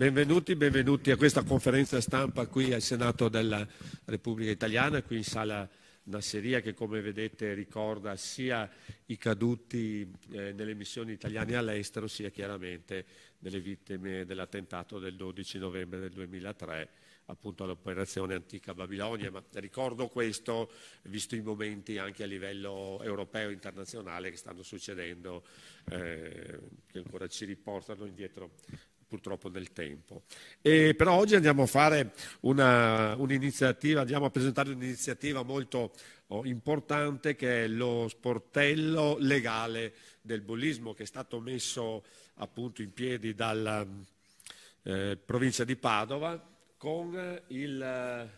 Benvenuti, benvenuti a questa conferenza stampa qui al Senato della Repubblica Italiana, qui in sala Nasseria che come vedete ricorda sia i caduti eh, nelle missioni italiane all'estero sia chiaramente delle vittime dell'attentato del 12 novembre del 2003 appunto all'operazione antica Babilonia, ma ricordo questo visto i momenti anche a livello europeo e internazionale che stanno succedendo, eh, che ancora ci riportano indietro purtroppo del tempo. E però oggi andiamo a fare una, un'iniziativa, andiamo a presentare un'iniziativa molto oh, importante che è lo sportello legale del bullismo che è stato messo appunto in piedi dalla eh, provincia di Padova con il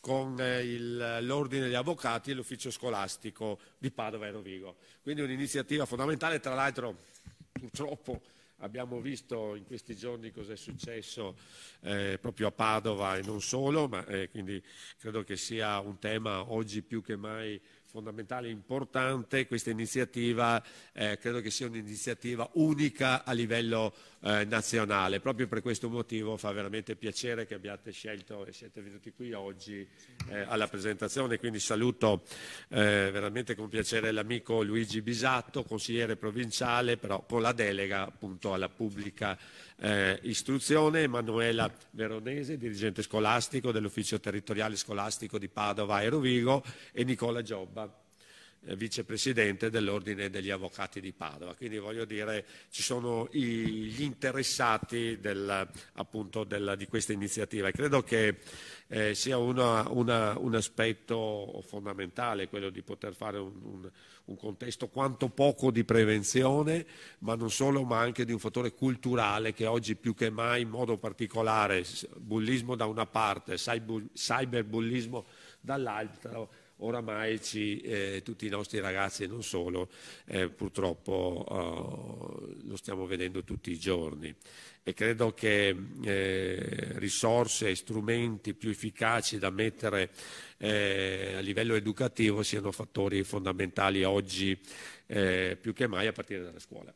con il, l'Ordine degli Avvocati e l'Ufficio Scolastico di Padova e Rovigo. Quindi un'iniziativa fondamentale, tra l'altro purtroppo Abbiamo visto in questi giorni cosa è successo eh, proprio a Padova e non solo, ma eh, quindi credo che sia un tema oggi più che mai fondamentale, importante, questa iniziativa eh, credo che sia un'iniziativa unica a livello eh, nazionale. Proprio per questo motivo fa veramente piacere che abbiate scelto e siete venuti qui oggi eh, alla presentazione. Quindi saluto eh, veramente con piacere l'amico Luigi Bisatto, consigliere provinciale, però con la delega appunto alla pubblica eh, Istruzione, Emanuela Veronese, dirigente scolastico dell'Ufficio Territoriale Scolastico di Padova e Rovigo e Nicola Giobba. Eh, vicepresidente dell'Ordine degli Avvocati di Padova. Quindi voglio dire, ci sono i, gli interessati del, appunto del, di questa iniziativa e credo che eh, sia una, una, un aspetto fondamentale quello di poter fare un, un, un, contesto quanto poco di prevenzione, ma non solo, ma anche di un fattore culturale che oggi più che mai in modo particolare, bullismo da una parte, cyber, cyberbullismo dall'altra, oramai ci, eh, tutti i nostri ragazzi e non solo, eh, purtroppo eh, lo stiamo vedendo tutti i giorni e credo che eh, risorse e strumenti più efficaci da mettere eh, a livello educativo siano fattori fondamentali oggi eh, più che mai a partire dalla scuola.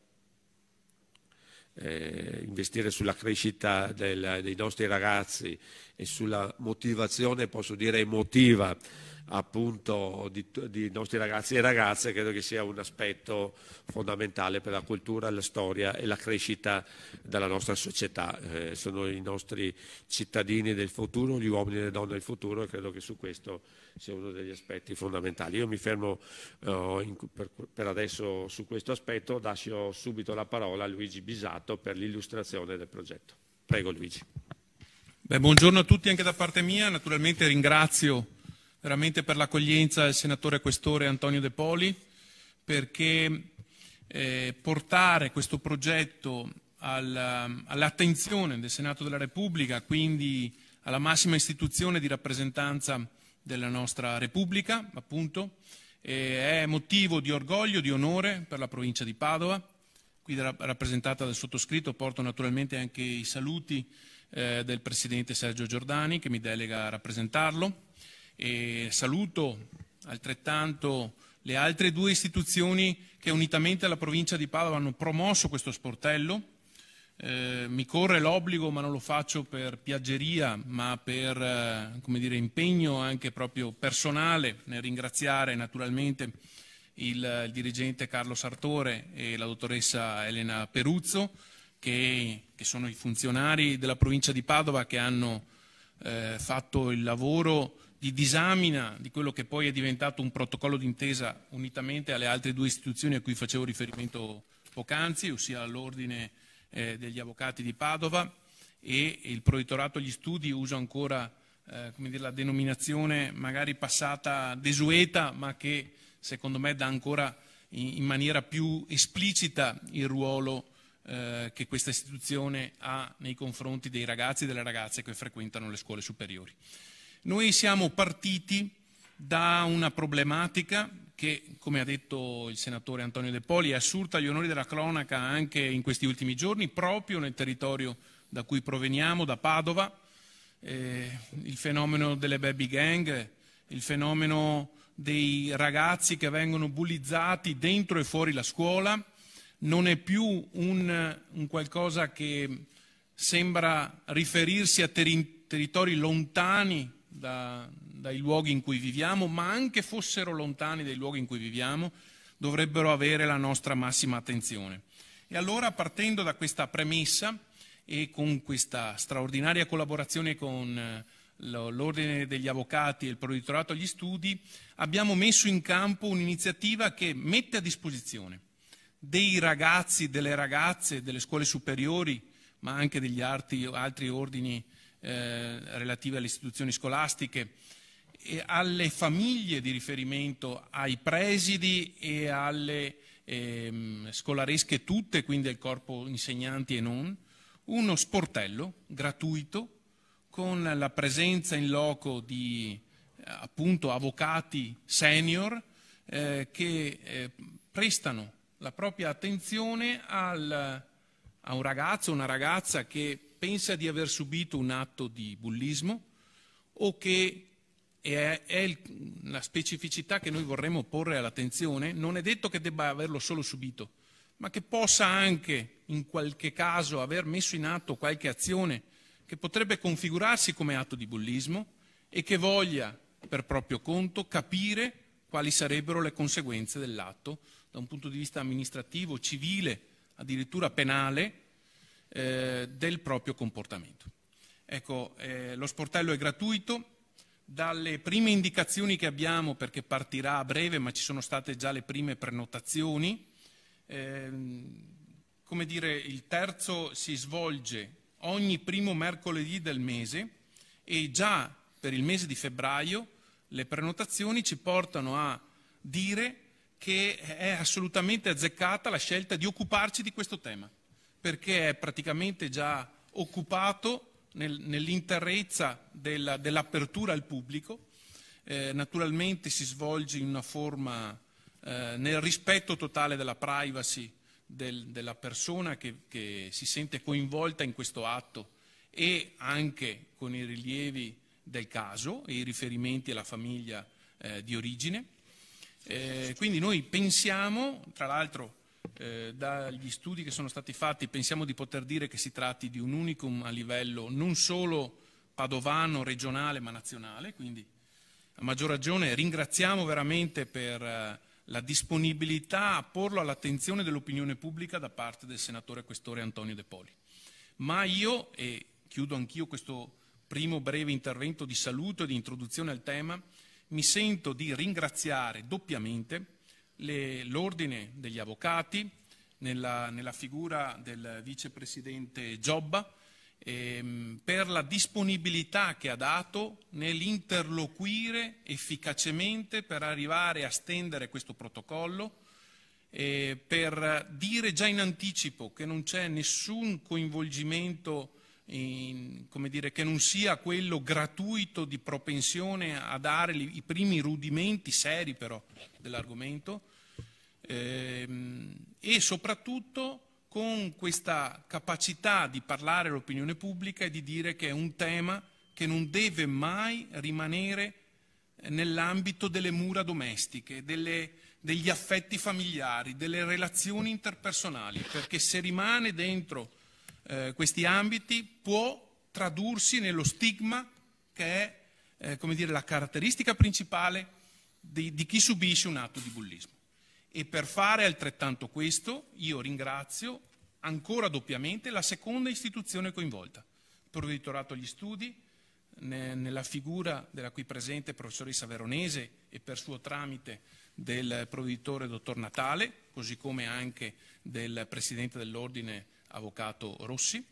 Eh, investire sulla crescita del, dei nostri ragazzi e sulla motivazione, posso dire emotiva, appunto di, di nostri ragazzi e ragazze credo che sia un aspetto fondamentale per la cultura, la storia e la crescita della nostra società. Eh, sono i nostri cittadini del futuro, gli uomini e le donne del futuro e credo che su questo sia uno degli aspetti fondamentali. Io mi fermo eh, in, per, per, adesso su questo aspetto, lascio subito la parola a Luigi Bisato per l'illustrazione del progetto. Prego Luigi. Beh, buongiorno a tutti anche da parte mia, naturalmente ringrazio veramente per l'accoglienza del senatore questore Antonio De Poli, perché eh, portare questo progetto al, all'attenzione del Senato della Repubblica, quindi alla massima istituzione di rappresentanza della nostra Repubblica, appunto, eh, è motivo di orgoglio, di onore per la provincia di Padova, qui rappresentata dal sottoscritto, porto naturalmente anche i saluti eh, del Presidente Sergio Giordani che mi delega a rappresentarlo e saluto altrettanto le altre due istituzioni che unitamente alla provincia di Padova hanno promosso questo sportello. Eh, mi corre l'obbligo, ma non lo faccio per piaggeria, ma per eh, dire, impegno anche proprio personale, nel ringraziare naturalmente il, il, dirigente Carlo Sartore e la dottoressa Elena Peruzzo, che, che sono i funzionari della provincia di Padova che hanno eh, fatto il lavoro di disamina di quello che poi è diventato un protocollo d'intesa unitamente alle altre due istituzioni a cui facevo riferimento poc'anzi, ossia all'Ordine eh, degli Avvocati di Padova e il proiettorato agli Studi usa ancora eh, dire, la denominazione magari passata desueta ma che secondo me dà ancora in, in maniera più esplicita il ruolo eh, che questa istituzione ha nei confronti dei ragazzi e delle ragazze che frequentano le scuole superiori. Noi siamo partiti da una problematica che, come ha detto il senatore Antonio De Poli, è assurta agli onori della cronaca anche in questi ultimi giorni, proprio nel territorio da cui proveniamo, da Padova, eh, il fenomeno delle baby gang, il fenomeno dei ragazzi che vengono bullizzati dentro e fuori la scuola, non è più un, un qualcosa che sembra riferirsi a teri territori lontani da, dai luoghi in cui viviamo, ma anche fossero lontani dai luoghi in cui viviamo, dovrebbero avere la nostra massima attenzione. E allora, partendo da questa premessa e con questa straordinaria collaborazione con eh, l'Ordine degli Avvocati e il Proditorato agli Studi, abbiamo messo in campo un'iniziativa che mette a disposizione dei ragazzi, delle ragazze, delle scuole superiori, ma anche degli altri, altri ordini eh, relative alle istituzioni scolastiche, e alle famiglie di riferimento, ai presidi e alle ehm, scolaresche tutte, quindi al corpo insegnanti e non, uno sportello gratuito con la presenza in loco di eh, appunto avvocati senior eh, che eh, prestano la propria attenzione al, a un ragazzo una ragazza che pensa di aver subito un atto di bullismo o che è, è la specificità che noi vorremmo porre all'attenzione, non è detto che debba averlo solo subito, ma che possa anche in qualche caso aver messo in atto qualche azione che potrebbe configurarsi come atto di bullismo e che voglia per proprio conto capire quali sarebbero le conseguenze dell'atto da un punto di vista amministrativo, civile, addirittura penale eh, del proprio comportamento. Ecco, eh, lo sportello è gratuito, dalle prime indicazioni che abbiamo, perché partirà a breve, ma ci sono state già le prime prenotazioni, eh, come dire, il terzo si svolge ogni primo mercoledì del mese e già per il mese di febbraio le prenotazioni ci portano a dire che è assolutamente azzeccata la scelta di occuparci di questo tema perché è praticamente già occupato nel, nell'interezza della, dell'apertura al pubblico, eh, naturalmente si svolge in una forma eh, nel rispetto totale della privacy del, della persona che, che, si sente coinvolta in questo atto e anche con i rilievi del caso e i riferimenti alla famiglia eh, di origine. Eh, quindi noi pensiamo, tra l'altro eh, dagli studi che sono stati fatti pensiamo di poter dire che si tratti di un unicum a livello non solo padovano, regionale ma nazionale, quindi a maggior ragione ringraziamo veramente per eh, la disponibilità a porlo all'attenzione dell'opinione pubblica da parte del senatore questore Antonio De Poli. Ma io, e chiudo anch'io questo primo breve intervento di saluto e di introduzione al tema, mi sento di ringraziare doppiamente le, l'ordine degli avvocati nella, nella figura del vicepresidente Giobba ehm, per la disponibilità che ha dato nell'interloquire efficacemente per arrivare a stendere questo protocollo eh, per dire già in anticipo che non c'è nessun coinvolgimento in, come dire, che non sia quello gratuito di propensione a dare i primi rudimenti seri però dell'argomento ehm, e soprattutto con questa capacità di parlare all'opinione pubblica e di dire che è un tema che non deve mai rimanere eh, nell'ambito delle mura domestiche, delle, degli affetti familiari, delle relazioni interpersonali, perché se rimane dentro eh, questi ambiti può tradursi nello stigma che è eh, dire, la caratteristica principale di, di chi subisce un atto di bullismo. E per fare altrettanto questo io ringrazio ancora doppiamente la seconda istituzione coinvolta, il Provveditorato agli Studi, nella figura della qui presente professoressa Veronese e per suo tramite del provveditore dottor Natale, così come anche del Presidente dell'Ordine avvocato Rossi,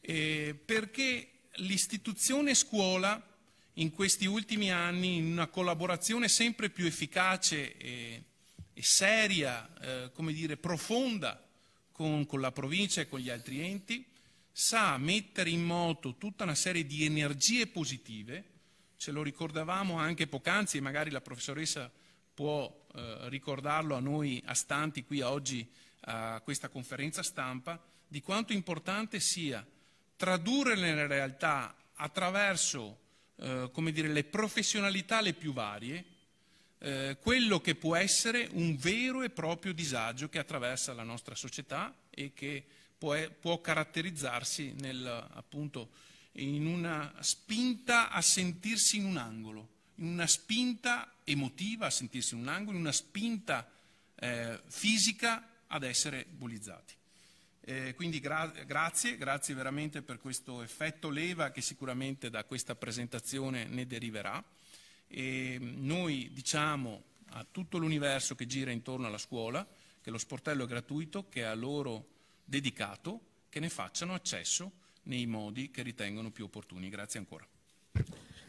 eh, perché l'istituzione scuola in questi ultimi anni, in una collaborazione sempre più efficace e, e seria, eh, come dire, profonda con, con la provincia e con gli altri enti, sa mettere in moto tutta una serie di energie positive, ce lo ricordavamo anche poc'anzi, e magari la professoressa può eh, ricordarlo a noi astanti qui oggi a questa conferenza stampa di quanto importante sia tradurre nella realtà attraverso eh, dire, le professionalità le più varie eh, quello che può essere un vero e proprio disagio che attraversa la nostra società e che può, può caratterizzarsi nel, appunto, in una spinta a sentirsi in un angolo, in una spinta emotiva a sentirsi in un angolo, in una spinta eh, fisica ad essere bullizzati. Eh, quindi gra grazie, grazie veramente per questo effetto leva che sicuramente da questa presentazione ne deriverà. E mm, noi diciamo a tutto l'universo che gira intorno alla scuola che lo sportello è gratuito, che è a loro dedicato, che ne facciano accesso nei modi che ritengono più opportuni. Grazie ancora.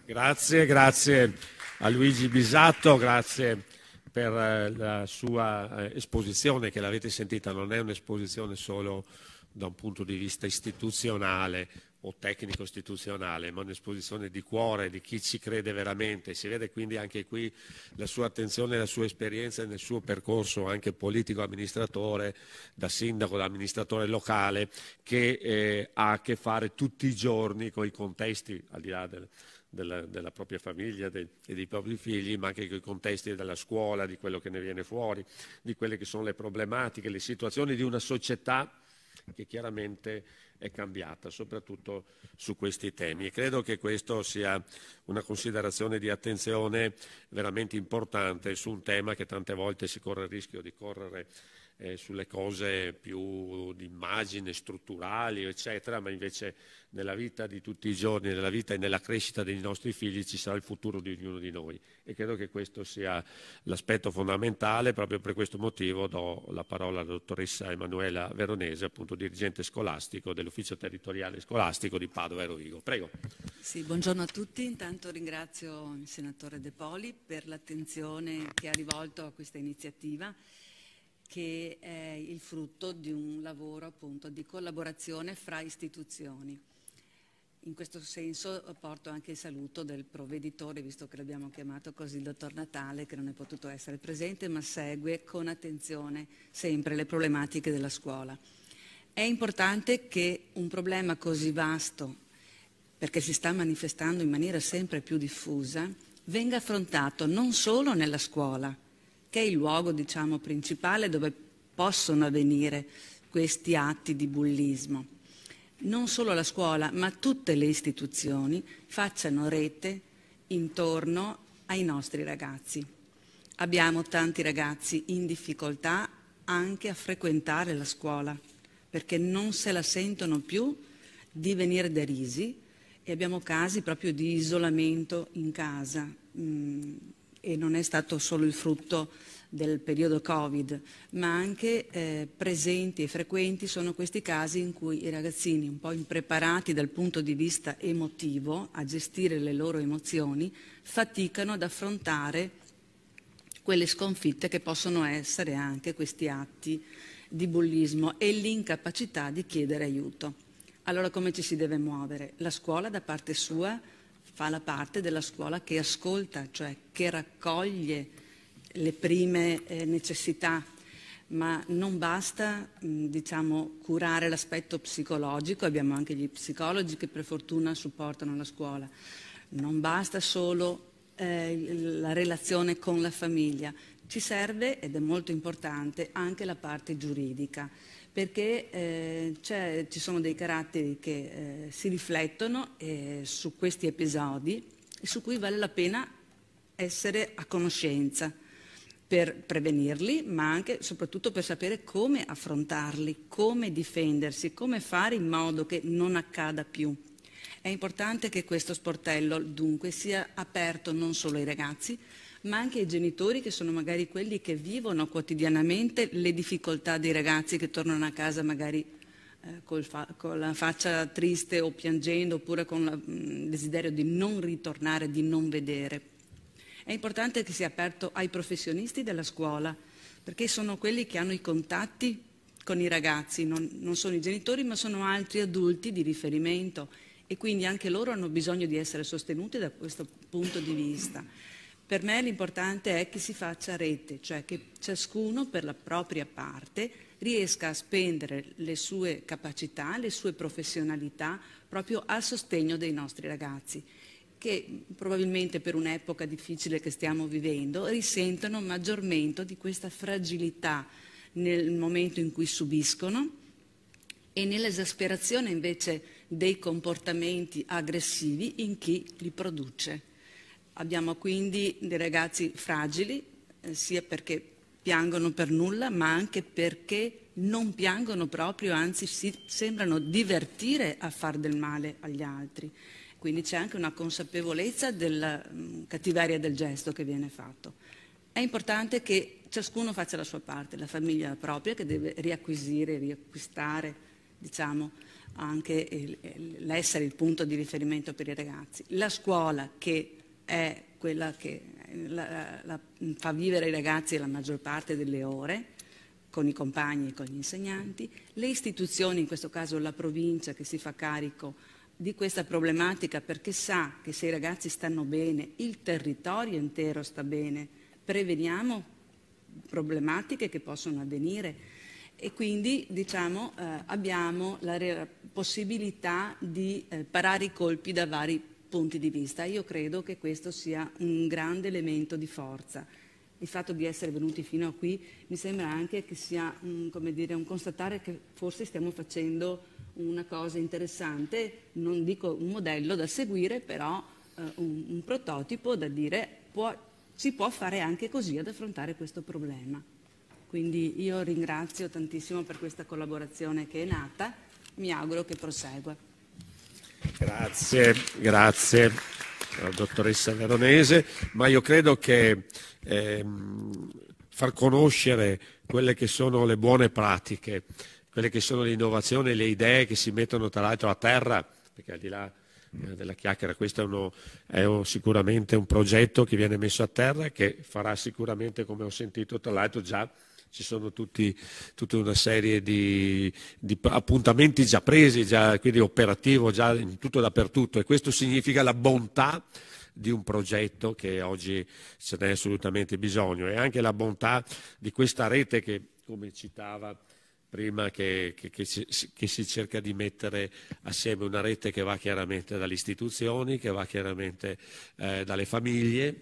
Grazie, grazie a Luigi Bisatto, grazie per eh, la sua eh, esposizione, che l'avete sentita, non è un'esposizione solo da un punto di vista istituzionale o tecnico istituzionale, ma un'esposizione di cuore di chi ci crede veramente. Si vede quindi anche qui la sua attenzione, la sua esperienza nel suo percorso anche politico amministratore, da sindaco, da amministratore locale, che eh, ha a che fare tutti i giorni con i contesti, al di là del, della, della propria famiglia dei, e dei propri figli, ma anche con i contesti della scuola, di quello che ne viene fuori, di quelle che sono le problematiche, le situazioni di una società che chiaramente è cambiata, soprattutto su questi temi. E credo che questa sia una considerazione di attenzione veramente importante su un tema che tante volte si corre il rischio di correre eh, sulle cose più di immagine, strutturali, eccetera, ma invece nella vita di tutti i giorni, nella vita e nella crescita dei nostri figli ci sarà il futuro di ognuno di noi. E credo che questo sia l'aspetto fondamentale, proprio per questo motivo do la parola alla dottoressa Emanuela Veronese, appunto dirigente scolastico dell'ufficio territoriale scolastico di Padova e Rovigo. Prego. Sì, buongiorno a tutti, intanto ringrazio il senatore De Poli per l'attenzione che ha rivolto a questa iniziativa che è il frutto di un lavoro appunto di collaborazione fra istituzioni. In questo senso porto anche il saluto del provveditore, visto che l'abbiamo chiamato così il dottor Natale, che non è potuto essere presente, ma segue con attenzione sempre le problematiche della scuola. È importante che un problema così vasto, perché si sta manifestando in maniera sempre più diffusa, venga affrontato non solo nella scuola, che è il luogo diciamo, principale dove possono avvenire questi atti di bullismo. Non solo la scuola, ma tutte le istituzioni facciano rete intorno ai nostri ragazzi. Abbiamo tanti ragazzi in difficoltà anche a frequentare la scuola, perché non se la sentono più di venire derisi e abbiamo casi proprio di isolamento in casa, mh, mm, e non è stato solo il frutto del periodo Covid, ma anche eh, presenti e frequenti sono questi casi in cui i ragazzini un po' impreparati dal punto di vista emotivo a gestire le loro emozioni faticano ad affrontare quelle sconfitte che possono essere anche questi atti di bullismo e l'incapacità di chiedere aiuto. Allora come ci si deve muovere? La scuola da parte sua fa la parte della scuola che ascolta, cioè che raccoglie le prime eh, necessità, ma non basta mh, mm, diciamo, curare l'aspetto psicologico, abbiamo anche gli psicologi che per fortuna supportano la scuola, non basta solo eh, la relazione con la famiglia, ci serve, ed è molto importante, anche la parte giuridica perché eh, ci sono dei caratteri che eh, si riflettono eh, su questi episodi e su cui vale la pena essere a conoscenza per prevenirli, ma anche e soprattutto per sapere come affrontarli, come difendersi, come fare in modo che non accada più. È importante che questo sportello dunque sia aperto non solo ai ragazzi, ma anche i genitori che sono magari quelli che vivono quotidianamente le difficoltà dei ragazzi che tornano a casa magari eh, fa- con la faccia triste o piangendo oppure con il mm, desiderio di non ritornare, di non vedere. È importante che sia aperto ai professionisti della scuola, perché sono quelli che hanno i contatti con i ragazzi, non, non sono i genitori ma sono altri adulti di riferimento e quindi anche loro hanno bisogno di essere sostenuti da questo punto di vista. Per me l'importante è che si faccia rete, cioè che ciascuno per la propria parte riesca a spendere le sue capacità, le sue professionalità proprio a sostegno dei nostri ragazzi che probabilmente per un'epoca difficile che stiamo vivendo risentono maggiormente di questa fragilità nel momento in cui subiscono e nell'esasperazione invece dei comportamenti aggressivi in chi li produce. Abbiamo quindi dei ragazzi fragili, eh, sia perché piangono per nulla, ma anche perché non piangono proprio, anzi si sembrano divertire a far del male agli altri. Quindi c'è anche una consapevolezza della mh, mm, cattiveria del gesto che viene fatto. È importante che ciascuno faccia la sua parte, la famiglia propria che deve riacquisire, riacquistare, diciamo, anche l'essere il punto di riferimento per i ragazzi, la scuola che è quella che la, la, fa vivere i ragazzi la maggior parte delle ore con i compagni e con gli insegnanti, le istituzioni, in questo caso la provincia che si fa carico di questa problematica perché sa che se i ragazzi stanno bene, il territorio intero sta bene, preveniamo problematiche che possono avvenire e quindi diciamo, eh, abbiamo la possibilità di eh, parare i colpi da vari punti punti di vista. Io credo che questo sia un grande elemento di forza. Il fatto di essere venuti fino a qui mi sembra anche che sia mm, come dire, un constatare che forse stiamo facendo una cosa interessante, non dico un modello da seguire, però eh, un, un, prototipo da dire può, si può fare anche così ad affrontare questo problema. Quindi io ringrazio tantissimo per questa collaborazione che è nata, mi auguro che prosegua. Grazie, grazie alla dottoressa Veronese, ma io credo che ehm, far conoscere quelle che sono le buone pratiche, quelle che sono le innovazioni, le idee che si mettono tra l'altro a terra, perché al di là eh, della chiacchiera. Questo è, uno, è un, sicuramente un progetto che viene messo a terra e che farà sicuramente, come ho sentito tra l'altro già, ci sono tutti, tutta una serie di, di, appuntamenti già presi, già, quindi operativo già in tutto e dappertutto e questo significa la bontà di un progetto che oggi ce n'è assolutamente bisogno e anche la bontà di questa rete che, come citava prima, che, che, che, si, che, si, cerca di mettere assieme una rete che va chiaramente dalle istituzioni, che va chiaramente eh, dalle famiglie,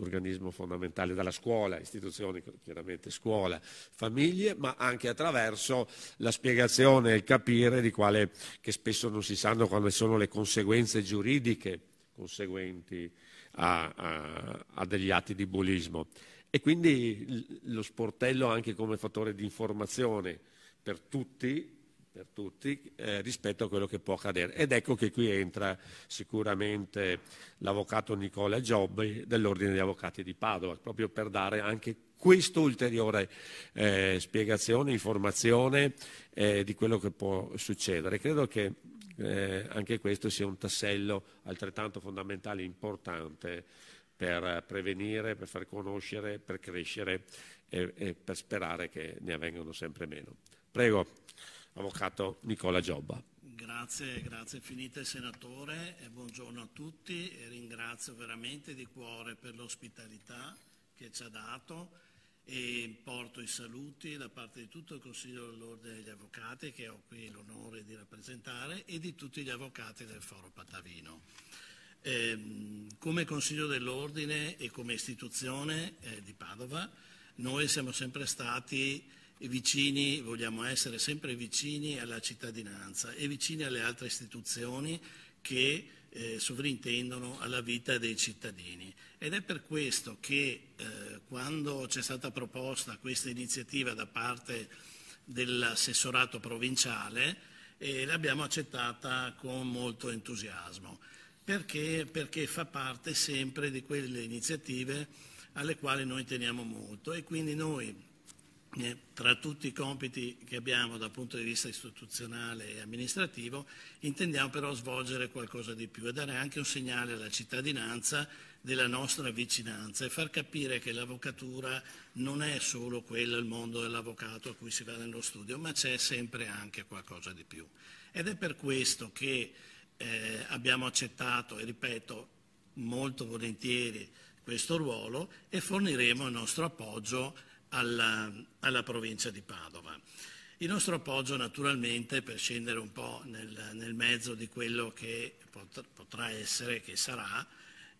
organismo fondamentale dalla scuola, istituzioni, chiaramente scuola, famiglie, ma anche attraverso la spiegazione e il capire di quale, che spesso non si sanno quali sono le conseguenze giuridiche conseguenti a, a, a degli atti di bullismo. E quindi lo sportello anche come fattore di informazione per tutti per tutti eh, rispetto a quello che può accadere. Ed ecco che qui entra sicuramente l'avvocato Nicola Giobbi dell'Ordine degli Avvocati di Padova, proprio per dare anche questa ulteriore eh, spiegazione, informazione eh, di quello che può succedere. Credo che eh, anche questo sia un tassello altrettanto fondamentale e importante per prevenire, per far conoscere, per crescere e, e per sperare che ne avvengano sempre meno. Prego avvocato Nicola Giobba. Grazie, grazie infinite Senatore e buongiorno a tutti e ringrazio veramente di cuore per l'ospitalità che ci ha dato e porto i saluti da parte di tutto il Consiglio dell'Ordine degli Avvocati che ho qui l'onore di rappresentare e di tutti gli avvocati del Foro Patavino. Eh, come Consiglio dell'Ordine e come istituzione eh, di Padova noi siamo sempre stati vicini, vogliamo essere sempre vicini alla cittadinanza e vicini alle altre istituzioni che eh, sovrintendono alla vita dei cittadini. Ed è per questo che eh, quando c'è stata proposta questa iniziativa da parte dell'assessorato provinciale eh, l'abbiamo accettata con molto entusiasmo, perché, perché fa parte sempre di quelle iniziative alle quali noi teniamo molto e quindi noi eh, tra tutti i compiti che abbiamo dal punto di vista istituzionale e amministrativo, intendiamo però svolgere qualcosa di più e dare anche un segnale alla cittadinanza della nostra vicinanza e far capire che l'avvocatura non è solo quello, il mondo dell'avvocato a cui si va nello studio, ma c'è sempre anche qualcosa di più. Ed è per questo che eh, abbiamo accettato, e ripeto, molto volentieri questo ruolo e forniremo il nostro appoggio alla, alla provincia di Padova. Il nostro appoggio naturalmente, per scendere un po' nel, nel, mezzo di quello che potrà essere, che sarà,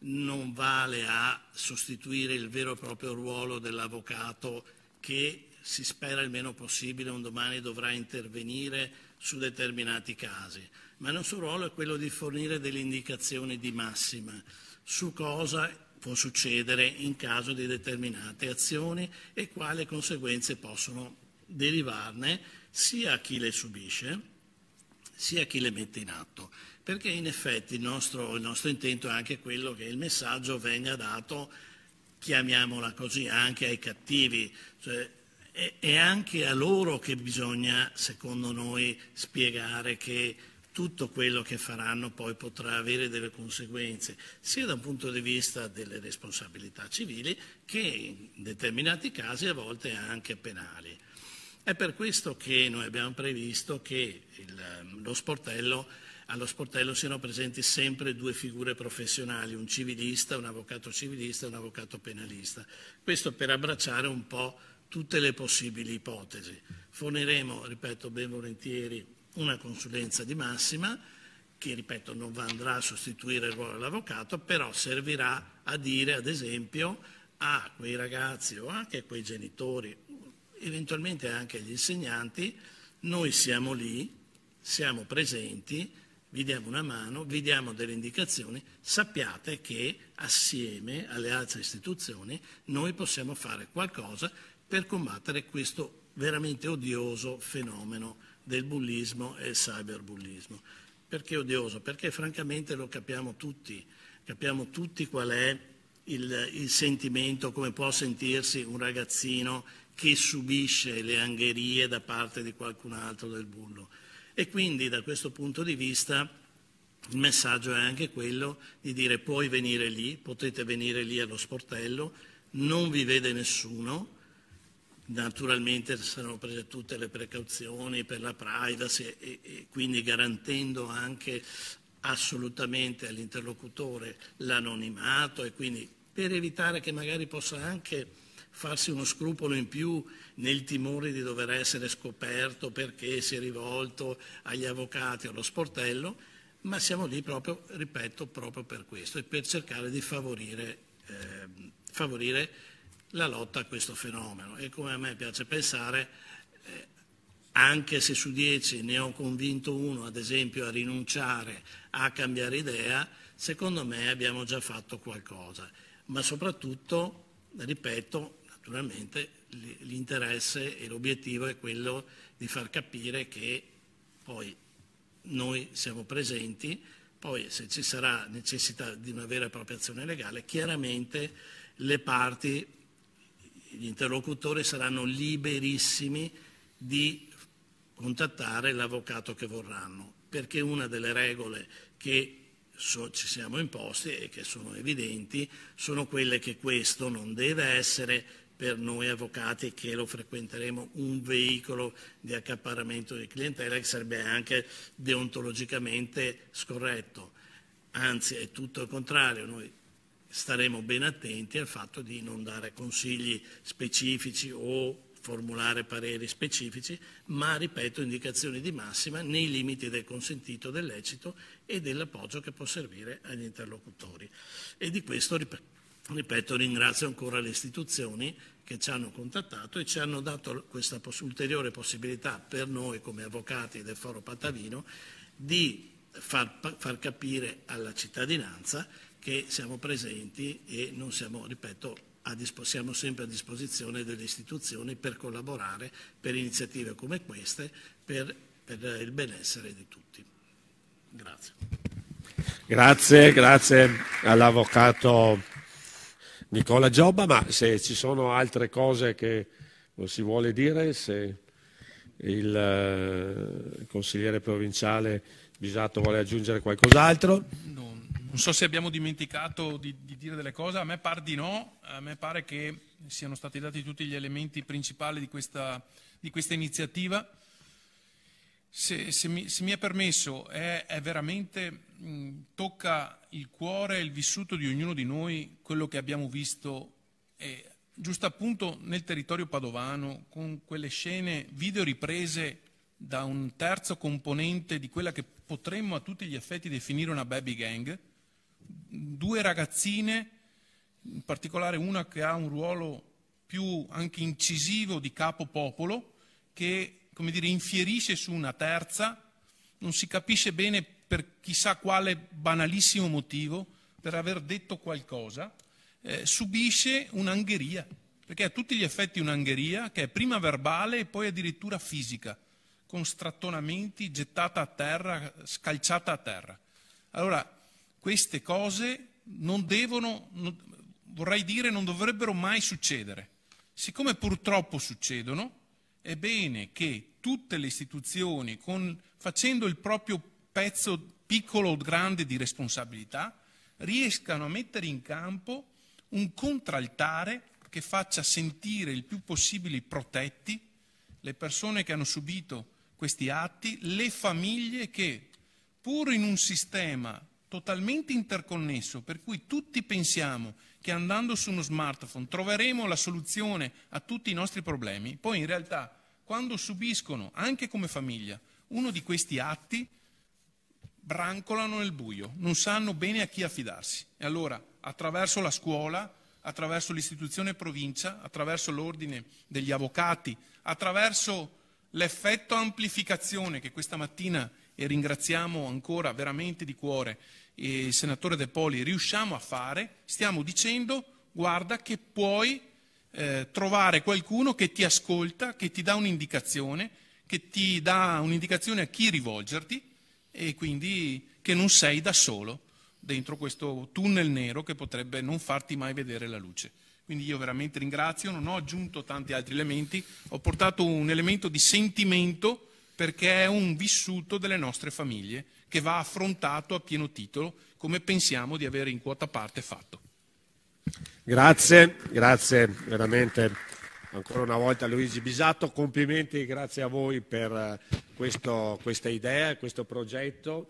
non vale a sostituire il vero e proprio ruolo dell'avvocato che si spera il meno possibile un domani dovrà intervenire su determinati casi, ma il nostro ruolo è quello di fornire delle indicazioni di massima su cosa può succedere in caso di determinate azioni e quali conseguenze possono derivarne sia a chi le subisce sia a chi le mette in atto. Perché in effetti il nostro, il nostro intento è anche quello che il messaggio venga dato, chiamiamola così, anche ai cattivi, cioè è, anche a loro che bisogna, secondo noi, spiegare che tutto quello che faranno poi potrà avere delle conseguenze, sia da un punto di vista delle responsabilità civili che in determinati casi a volte anche penali. È per questo che noi abbiamo previsto che il, sportello, allo sportello siano presenti sempre due figure professionali, un civilista, un avvocato civilista e un avvocato penalista. Questo per abbracciare un po' tutte le possibili ipotesi. Forniremo, ripeto, ben volentieri una consulenza di massima che, ripeto, non andrà a sostituire il ruolo dell'avvocato, però servirà a dire, ad esempio, a quei ragazzi o anche a quei genitori, eventualmente anche agli insegnanti, noi siamo lì, siamo presenti, vi diamo una mano, vi diamo delle indicazioni, sappiate che assieme alle altre istituzioni noi possiamo fare qualcosa per combattere questo veramente odioso fenomeno del bullismo e il cyberbullismo. Perché odioso? Perché francamente lo capiamo tutti, capiamo tutti qual è il, il sentimento, come può sentirsi un ragazzino che subisce le angherie da parte di qualcun altro del bullo. E quindi da questo punto di vista il messaggio è anche quello di dire puoi venire lì, potete venire lì allo sportello, non vi vede nessuno, Naturalmente saranno prese tutte le precauzioni per la privacy e, e quindi garantendo anche assolutamente all'interlocutore l'anonimato e quindi per evitare che magari possa anche farsi uno scrupolo in più nel timore di dover essere scoperto perché si è rivolto agli avvocati o allo sportello, ma siamo lì proprio, ripeto, proprio per questo e per cercare di favorire, eh, favorire la lotta a questo fenomeno e come a me piace pensare eh, anche se su dieci ne ho convinto uno ad esempio a rinunciare a cambiare idea secondo me abbiamo già fatto qualcosa ma soprattutto ripeto naturalmente l'interesse e l'obiettivo è quello di far capire che poi noi siamo presenti poi se ci sarà necessità di una vera e propria azione legale chiaramente le parti gli interlocutori saranno liberissimi di contattare l'avvocato che vorranno, perché una delle regole che So, ci siamo imposti e che sono evidenti, sono quelle che questo non deve essere per noi avvocati che lo frequenteremo un veicolo di accaparramento di clientela che sarebbe anche deontologicamente scorretto. Anzi, è tutto il contrario, noi staremo ben attenti al fatto di non dare consigli specifici o formulare pareri specifici, ma, ripeto, indicazioni di massima nei limiti del consentito, del lecito e dell'appoggio che può servire agli interlocutori. E di questo, ripeto, ringrazio ancora le istituzioni che ci hanno contattato e ci hanno dato questa ulteriore possibilità per noi come avvocati del Foro Patavino di far, far capire alla cittadinanza che siamo presenti e non siamo, ripeto, siamo sempre a disposizione delle istituzioni per collaborare per iniziative come queste, per, per il benessere di tutti. Grazie. Grazie, grazie all'avvocato Nicola Giobba, ma se ci sono altre cose che non si vuole dire, se il eh, consigliere provinciale Bisato vuole aggiungere qualcos'altro. Non, non so se abbiamo dimenticato di, di, dire delle cose, a me pare di no, a me pare che siano stati dati tutti gli elementi principali di questa, di questa iniziativa. Se, se, mi, se, mi, è permesso, è, è veramente, mh, tocca il cuore e il vissuto di ognuno di noi quello che abbiamo visto eh, giusto appunto nel territorio padovano con quelle scene video riprese da un terzo componente di quella che potremmo a tutti gli effetti definire una baby gang, due ragazzine, in particolare una che ha un ruolo più anche incisivo di capo popolo, che come dire, infierisce su una terza, non si capisce bene per chissà quale banalissimo motivo, per aver detto qualcosa, eh, subisce un'angheria, perché a tutti gli effetti un'angheria che è prima verbale e poi addirittura fisica, con strattonamenti, gettata a terra, scalciata a terra. Allora, queste cose non devono, non, vorrei dire, non dovrebbero mai succedere. Siccome purtroppo succedono, è bene che tutte le istituzioni, con, facendo il proprio pezzo piccolo o grande di responsabilità, riescano a mettere in campo un contraltare che faccia sentire il più possibile protetti le persone che hanno subito questi atti, le famiglie che, pur in un sistema totalmente interconnesso, per cui tutti pensiamo che andando su uno smartphone troveremo la soluzione a tutti i nostri problemi, poi in realtà quando subiscono, anche come famiglia, uno di questi atti, brancolano nel buio, non sanno bene a chi affidarsi. E allora, attraverso la scuola, attraverso l'istituzione provincia, attraverso l'ordine degli avvocati, attraverso l'effetto amplificazione che questa mattina e ringraziamo ancora veramente di cuore il senatore De Poli, riusciamo a fare, stiamo dicendo guarda che puoi eh, trovare qualcuno che ti ascolta, che ti dà un'indicazione, che ti dà un'indicazione a chi rivolgerti e quindi che non sei da solo dentro questo tunnel nero che potrebbe non farti mai vedere la luce. Quindi io veramente ringrazio, non ho aggiunto tanti altri elementi, ho portato un elemento di sentimento perché è un vissuto delle nostre famiglie che va affrontato a pieno titolo, come pensiamo di avere in quota parte fatto. Grazie, grazie veramente ancora una volta Luigi Bisatto, complimenti, grazie a voi per eh, questo, questa idea, questo progetto.